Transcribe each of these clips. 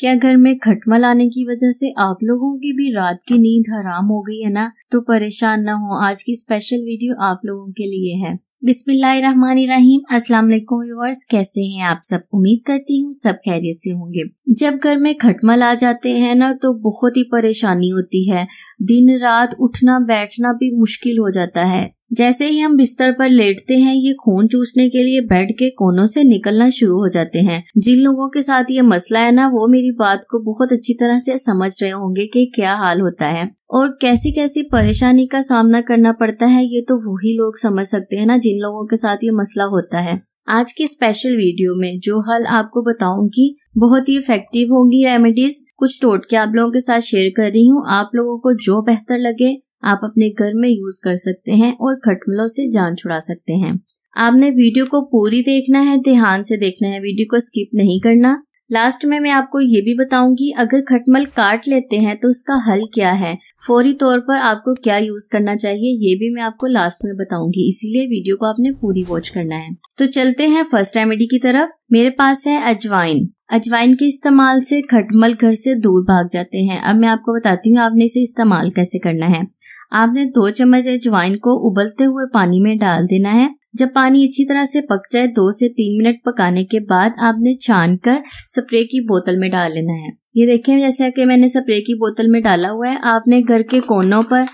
क्या घर में खटमल आने की वजह से आप लोगों की भी रात की नींद हराम हो गई है ना तो परेशान ना हो आज की स्पेशल वीडियो आप लोगों के लिए है बिस्मिल्लाहिर्रहमानिर्रहीम अस्सलाम वालेकुम व्यूअर्स कैसे हैं आप सब उम्मीद करती हूँ सब खैरियत से होंगे जब घर में खटमल आ जाते हैं ना तो बहुत ही परेशानी होती है दिन रात उठना बैठना भी मुश्किल हो जाता है जैसे ही हम बिस्तर पर लेटते हैं ये खून चूसने के लिए बेड के कोनों से निकलना शुरू हो जाते हैं जिन लोगों के साथ ये मसला है ना वो मेरी बात को बहुत अच्छी तरह से समझ रहे होंगे कि क्या हाल होता है और कैसी कैसी परेशानी का सामना करना पड़ता है ये तो वही लोग समझ सकते हैं ना जिन लोगों के साथ ये मसला होता है आज की स्पेशल वीडियो में जो हल आपको बताऊंगी बहुत ही इफेक्टिव होंगी रेमेडीज कुछ टोटके आप लोगों के साथ शेयर कर रही हूँ आप लोगों को जो बेहतर लगे आप अपने घर में यूज कर सकते हैं और खटमलों से जान छुड़ा सकते हैं आपने वीडियो को पूरी देखना है ध्यान से देखना है वीडियो को स्किप नहीं करना लास्ट में मैं आपको ये भी बताऊंगी अगर खटमल काट लेते हैं तो उसका हल क्या है फौरी तौर पर आपको क्या यूज करना चाहिए ये भी मैं आपको लास्ट में बताऊंगी इसीलिए वीडियो को आपने पूरी वॉच करना है तो चलते हैं फर्स्ट रेमेडी की तरफ मेरे पास है अजवाइन अजवाइन के इस्तेमाल से खटमल घर से दूर भाग जाते हैं अब मैं आपको बताती हूँ आपने इसे इस्तेमाल कैसे करना है आपने दो चम्मच अजवाइन को उबलते हुए पानी में डाल देना है जब पानी अच्छी तरह से पक जाए दो से तीन मिनट पकाने के बाद आपने छान कर स्प्रे की बोतल में डाल लेना है ये देखें जैसा कि मैंने स्प्रे की बोतल में डाला हुआ है आपने घर के कोनों पर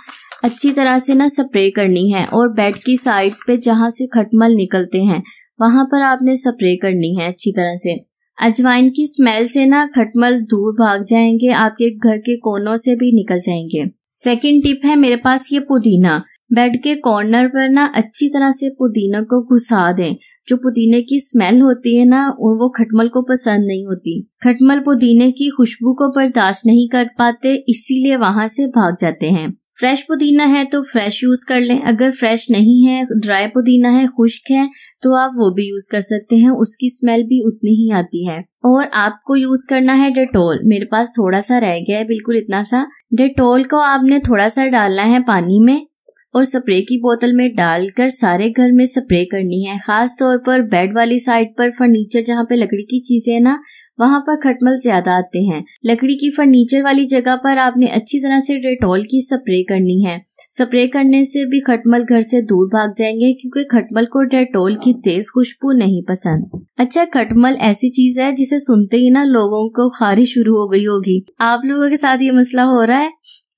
अच्छी तरह से ना स्प्रे करनी है और बेड की साइड्स पे जहाँ से खटमल निकलते हैं वहां पर आपने स्प्रे करनी है अच्छी तरह से अजवाइन की स्मेल से ना खटमल दूर भाग जाएंगे आपके घर के कोनों से भी निकल जाएंगे सेकेंड टिप है मेरे पास ये पुदीना बेड के कॉर्नर पर ना अच्छी तरह से पुदीना को घुसा दें जो पुदीने की स्मेल होती है ना वो खटमल को पसंद नहीं होती खटमल पुदीने की खुशबू को बर्दाश्त नहीं कर पाते इसीलिए वहां से भाग जाते हैं फ्रेश पुदीना है तो फ्रेश यूज कर लें अगर फ्रेश नहीं है ड्राई पुदीना है खुश्क है तो आप वो भी यूज कर सकते हैं उसकी स्मेल भी उतनी ही आती है और आपको यूज करना है डेटोल मेरे पास थोड़ा सा रह गया है बिल्कुल इतना सा डेटोल को आपने थोड़ा सा डालना है पानी में और स्प्रे की बोतल में डालकर सारे घर में स्प्रे करनी है खास तौर पर बेड वाली साइड पर फर्नीचर जहाँ पे लकड़ी की चीजें है ना वहाँ पर खटमल ज्यादा आते हैं लकड़ी की फर्नीचर वाली जगह पर आपने अच्छी तरह से डेटॉल की स्प्रे करनी है स्प्रे करने से भी खटमल घर से दूर भाग जाएंगे क्योंकि खटमल को डेटोल की तेज खुशबू नहीं पसंद अच्छा खटमल ऐसी चीज है जिसे सुनते ही ना लोगों को खारिश शुरू हो गई होगी आप लोगों के साथ ये मसला हो रहा है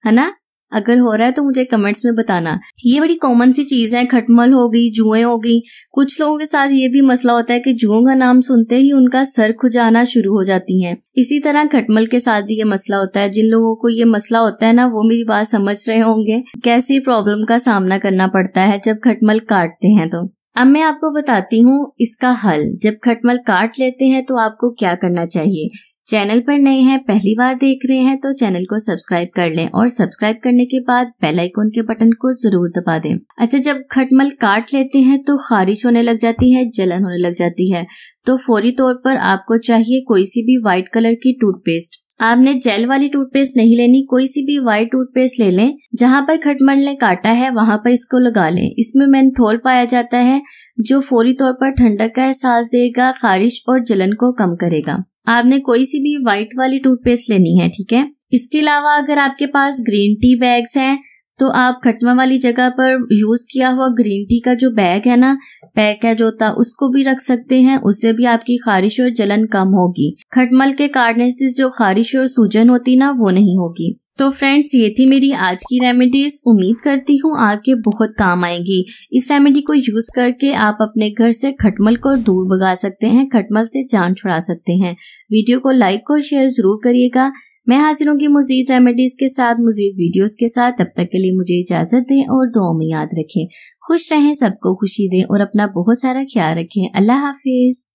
है ना अगर हो रहा है तो मुझे कमेंट्स में बताना ये बड़ी कॉमन सी चीज है खटमल हो गई जुए हो गई कुछ लोगों के साथ ये भी मसला होता है कि जुओं का नाम सुनते ही उनका सर खुजाना शुरू हो जाती है इसी तरह खटमल के साथ भी ये मसला होता है जिन लोगों को ये मसला होता है ना वो मेरी बात समझ रहे होंगे कैसी प्रॉब्लम का सामना करना पड़ता है जब खटमल काटते हैं तो अब मैं आपको बताती हूँ इसका हल जब खटमल काट लेते हैं तो आपको क्या करना चाहिए चैनल पर नए हैं पहली बार देख रहे हैं तो चैनल को सब्सक्राइब कर लें और सब्सक्राइब करने के बाद बेल आइकॉन के बटन को जरूर दबा दें अच्छा जब खटमल काट लेते हैं तो खारिश होने लग जाती है जलन होने लग जाती है तो फौरी तौर पर आपको चाहिए कोई सी भी व्हाइट कलर की टूथपेस्ट आपने जेल वाली टूथपेस्ट नहीं लेनी कोई सी भी व्हाइट टूथपेस्ट ले लें जहाँ पर खटमल ने काटा है वहाँ पर इसको लगा लें इसमें मेंथोल पाया जाता है जो फौरी तौर पर ठंडक का एहसास देगा खारिश और जलन को कम करेगा आपने कोई सी भी व्हाइट वाली टूथपेस्ट लेनी है ठीक है इसके अलावा अगर आपके पास ग्रीन टी बैग्स हैं तो आप खटमा वाली जगह पर यूज किया हुआ ग्रीन टी का जो बैग है ना पैकेज होता उसको भी रख सकते हैं उससे भी आपकी खारिश और जलन कम होगी खटमल के कारण से जो खारिश और सूजन होती ना वो नहीं होगी तो फ्रेंड्स ये थी मेरी आज की रेमेडीज उम्मीद करती हूँ आपके बहुत काम आएंगी इस रेमेडी को यूज करके आप अपने घर से खटमल को दूर भगा सकते हैं खटमल से जान छुड़ा सकते हैं वीडियो को लाइक और शेयर जरूर करिएगा मैं हाजिर हूँ मजीद रेमेडीज के साथ मजीद वीडियोस के साथ तब तक के लिए मुझे इजाजत दें और दुआ में याद रखें खुश रहें सबको खुशी दें और अपना बहुत सारा ख्याल रखें अल्लाह हाफिज़